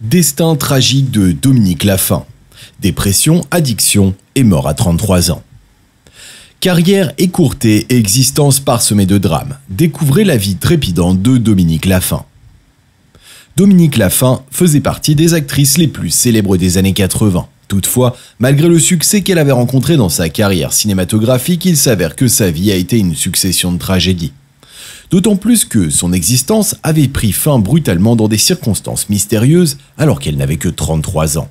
Destin tragique de Dominique Lafin Dépression, addiction et mort à 33 ans. Carrière écourtée et existence parsemée de drames, découvrez la vie trépidante de Dominique Lafin. Dominique Lafin faisait partie des actrices les plus célèbres des années 80. Toutefois, malgré le succès qu'elle avait rencontré dans sa carrière cinématographique, il s'avère que sa vie a été une succession de tragédies d'autant plus que son existence avait pris fin brutalement dans des circonstances mystérieuses alors qu'elle n'avait que 33 ans.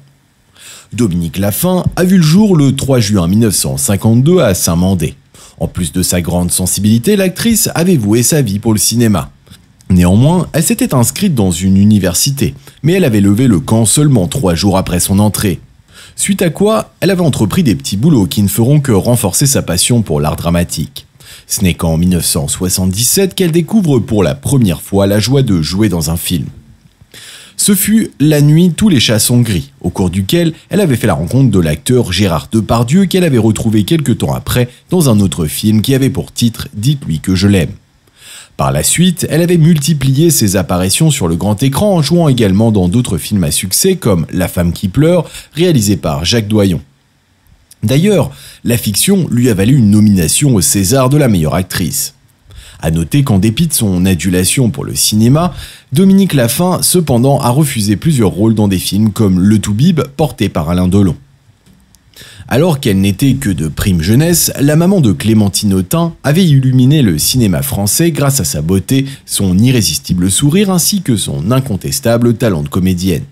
Dominique Laffin a vu le jour le 3 juin 1952 à Saint-Mandé. En plus de sa grande sensibilité, l'actrice avait voué sa vie pour le cinéma. Néanmoins, elle s'était inscrite dans une université, mais elle avait levé le camp seulement trois jours après son entrée. Suite à quoi, elle avait entrepris des petits boulots qui ne feront que renforcer sa passion pour l'art dramatique. Ce n'est qu'en 1977 qu'elle découvre pour la première fois la joie de jouer dans un film. Ce fut La nuit tous les chats sont gris, au cours duquel elle avait fait la rencontre de l'acteur Gérard Depardieu qu'elle avait retrouvé quelques temps après dans un autre film qui avait pour titre Dites-lui que je l'aime. Par la suite, elle avait multiplié ses apparitions sur le grand écran en jouant également dans d'autres films à succès comme La femme qui pleure, réalisé par Jacques Doyon. D'ailleurs, la fiction lui a valu une nomination au César de la meilleure actrice. À noter qu'en dépit de son adulation pour le cinéma, Dominique Lafin cependant a refusé plusieurs rôles dans des films comme Le Toubib porté par Alain Delon. Alors qu'elle n'était que de prime jeunesse, la maman de Clémentine Autin avait illuminé le cinéma français grâce à sa beauté, son irrésistible sourire ainsi que son incontestable talent de comédienne.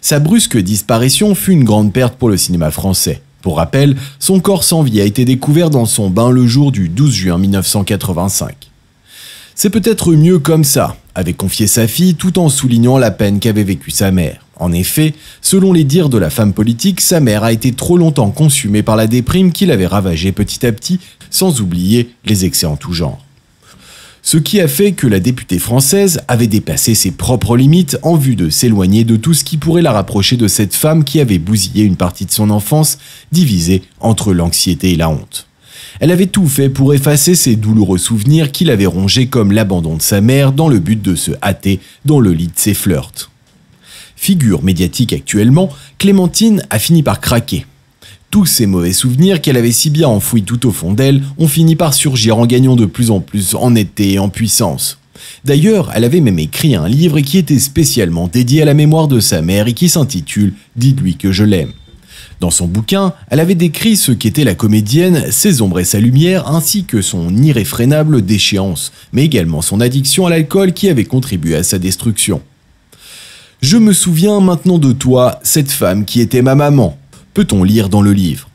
Sa brusque disparition fut une grande perte pour le cinéma français. Pour rappel, son corps sans vie a été découvert dans son bain le jour du 12 juin 1985. C'est peut-être mieux comme ça, avait confié sa fille tout en soulignant la peine qu'avait vécue sa mère. En effet, selon les dires de la femme politique, sa mère a été trop longtemps consumée par la déprime qui l'avait ravagée petit à petit, sans oublier les excès en tout genre ce qui a fait que la députée française avait dépassé ses propres limites en vue de s'éloigner de tout ce qui pourrait la rapprocher de cette femme qui avait bousillé une partie de son enfance, divisée entre l'anxiété et la honte. Elle avait tout fait pour effacer ces douloureux souvenirs qui l'avaient rongé comme l'abandon de sa mère dans le but de se hâter dans le lit de ses flirts. Figure médiatique actuellement, Clémentine a fini par craquer tous ces mauvais souvenirs qu'elle avait si bien enfouis tout au fond d'elle ont fini par surgir en gagnant de plus en plus en été et en puissance. D'ailleurs, elle avait même écrit un livre qui était spécialement dédié à la mémoire de sa mère et qui s'intitule Dites-lui que je l'aime. Dans son bouquin, elle avait décrit ce qu'était la comédienne, ses ombres et sa lumière, ainsi que son irréfrénable déchéance, mais également son addiction à l'alcool qui avait contribué à sa destruction. Je me souviens maintenant de toi, cette femme qui était ma maman, peut-on lire dans le livre.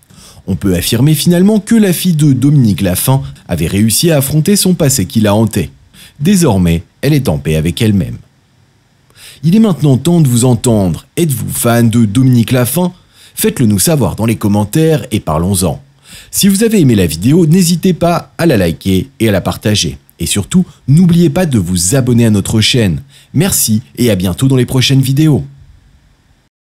On peut affirmer finalement que la fille de Dominique Lafin avait réussi à affronter son passé qui la hantait. Désormais, elle est en paix avec elle-même. Il est maintenant temps de vous entendre. Êtes-vous fan de Dominique Lafin Faites-le nous savoir dans les commentaires et parlons-en. Si vous avez aimé la vidéo, n'hésitez pas à la liker et à la partager. Et surtout, n'oubliez pas de vous abonner à notre chaîne. Merci et à bientôt dans les prochaines vidéos.